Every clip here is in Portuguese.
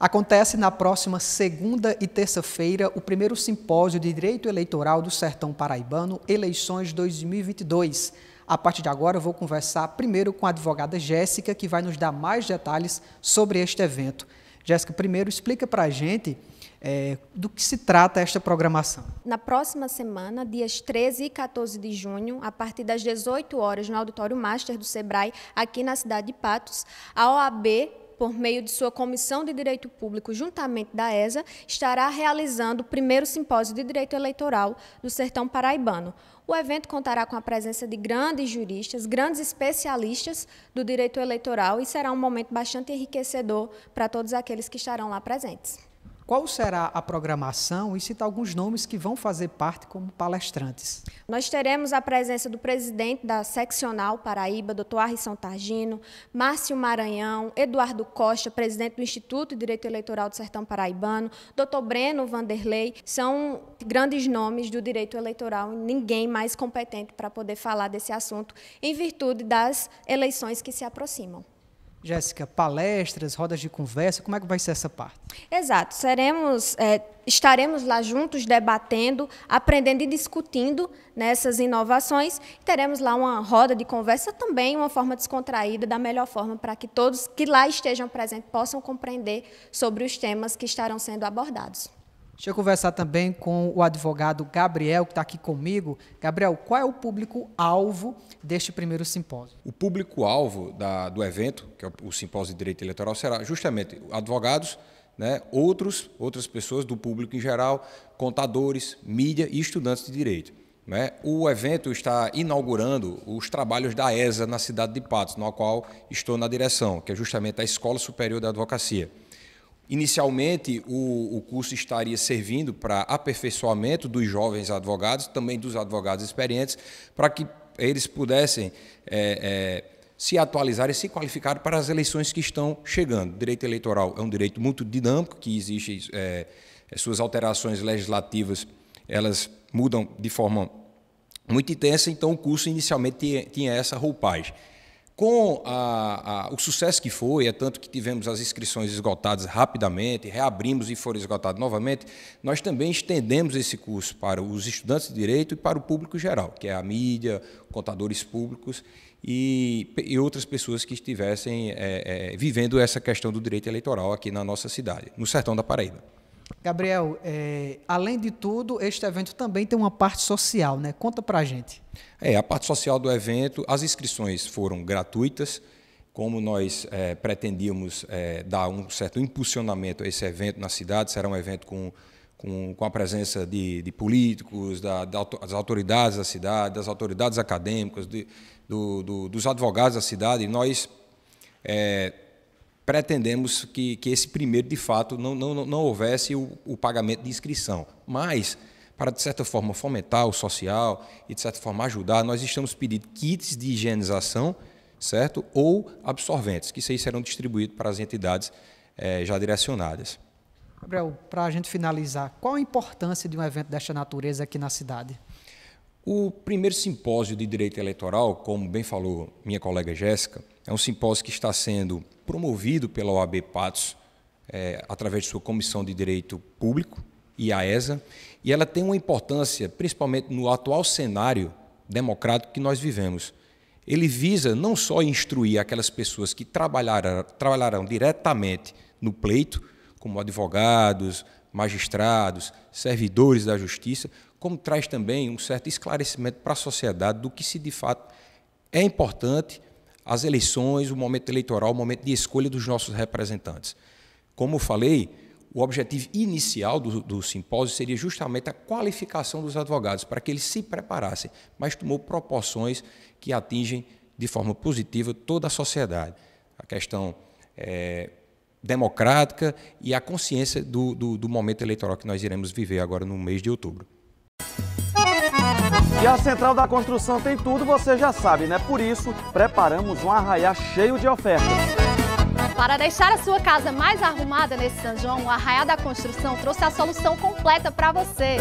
Acontece na próxima segunda e terça-feira o primeiro simpósio de Direito Eleitoral do Sertão Paraibano, Eleições 2022. A partir de agora, eu vou conversar primeiro com a advogada Jéssica, que vai nos dar mais detalhes sobre este evento. Jéssica, primeiro explica para a gente é, do que se trata esta programação. Na próxima semana, dias 13 e 14 de junho, a partir das 18 horas, no auditório Master do Sebrae, aqui na cidade de Patos, a OAB por meio de sua Comissão de Direito Público, juntamente da ESA, estará realizando o primeiro simpósio de direito eleitoral do Sertão Paraibano. O evento contará com a presença de grandes juristas, grandes especialistas do direito eleitoral e será um momento bastante enriquecedor para todos aqueles que estarão lá presentes. Qual será a programação e cita alguns nomes que vão fazer parte como palestrantes? Nós teremos a presença do presidente da seccional Paraíba, doutor Arrisson Targino, Márcio Maranhão, Eduardo Costa, presidente do Instituto de Direito Eleitoral do Sertão Paraibano, doutor Breno Vanderlei, são grandes nomes do direito eleitoral, ninguém mais competente para poder falar desse assunto em virtude das eleições que se aproximam. Jéssica, palestras, rodas de conversa, como é que vai ser essa parte? Exato, seremos, é, estaremos lá juntos debatendo, aprendendo e discutindo nessas inovações. Teremos lá uma roda de conversa também, uma forma descontraída, da melhor forma para que todos que lá estejam presentes possam compreender sobre os temas que estarão sendo abordados. Deixa eu conversar também com o advogado Gabriel, que está aqui comigo. Gabriel, qual é o público-alvo deste primeiro simpósio? O público-alvo do evento, que é o Simpósio de Direito Eleitoral, será justamente advogados, né, outros, outras pessoas do público em geral, contadores, mídia e estudantes de direito. Né? O evento está inaugurando os trabalhos da ESA na cidade de Patos, na qual estou na direção, que é justamente a Escola Superior da Advocacia. Inicialmente, o, o curso estaria servindo para aperfeiçoamento dos jovens advogados, também dos advogados experientes, para que eles pudessem é, é, se atualizar e se qualificar para as eleições que estão chegando. O direito eleitoral é um direito muito dinâmico, que existe é, é, suas alterações legislativas, elas mudam de forma muito intensa, então o curso inicialmente tinha, tinha essa roupagem com a, a, o sucesso que foi, é tanto que tivemos as inscrições esgotadas rapidamente, reabrimos e foram esgotadas novamente, nós também estendemos esse curso para os estudantes de direito e para o público geral, que é a mídia, contadores públicos e, e outras pessoas que estivessem é, é, vivendo essa questão do direito eleitoral aqui na nossa cidade, no sertão da Paraíba. Gabriel, é, além de tudo, este evento também tem uma parte social, né? Conta a gente. É, a parte social do evento, as inscrições foram gratuitas, como nós é, pretendíamos é, dar um certo impulsionamento a esse evento na cidade, será um evento com, com, com a presença de, de políticos, da, da, das autoridades da cidade, das autoridades acadêmicas, de, do, do, dos advogados da cidade, e nós é, pretendemos que, que esse primeiro, de fato, não, não, não houvesse o, o pagamento de inscrição. Mas, para, de certa forma, fomentar o social e, de certa forma, ajudar, nós estamos pedindo kits de higienização, certo? Ou absorventes, que isso serão distribuídos para as entidades é, já direcionadas. Gabriel, para a gente finalizar, qual a importância de um evento desta natureza aqui na cidade? O primeiro simpósio de direito eleitoral, como bem falou minha colega Jéssica, é um simpósio que está sendo promovido pela OAB Patos, é, através de sua Comissão de Direito Público e a ESA, e ela tem uma importância, principalmente no atual cenário democrático que nós vivemos. Ele visa não só instruir aquelas pessoas que trabalharão, trabalharão diretamente no pleito, como advogados, magistrados, servidores da justiça, como traz também um certo esclarecimento para a sociedade do que se de fato é importante as eleições, o momento eleitoral, o momento de escolha dos nossos representantes. Como falei, o objetivo inicial do, do, simpósio seria justamente a qualificação dos advogados, para que eles se preparassem, mas tomou proporções que atingem de forma positiva toda a sociedade. A questão é, democrática e a consciência do, do, do momento eleitoral que nós iremos viver agora no mês de outubro. E a Central da Construção tem tudo, você já sabe, né? Por isso, preparamos um arraiá cheio de ofertas. Para deixar a sua casa mais arrumada nesse São João, o Arraiá da Construção trouxe a solução completa para você.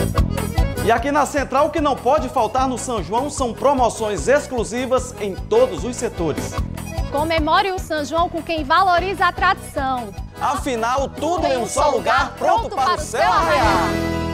E aqui na Central, o que não pode faltar no São João são promoções exclusivas em todos os setores. Comemore o São João com quem valoriza a tradição. Afinal, tudo em um só lugar, pronto, pronto para, para o seu arraiá.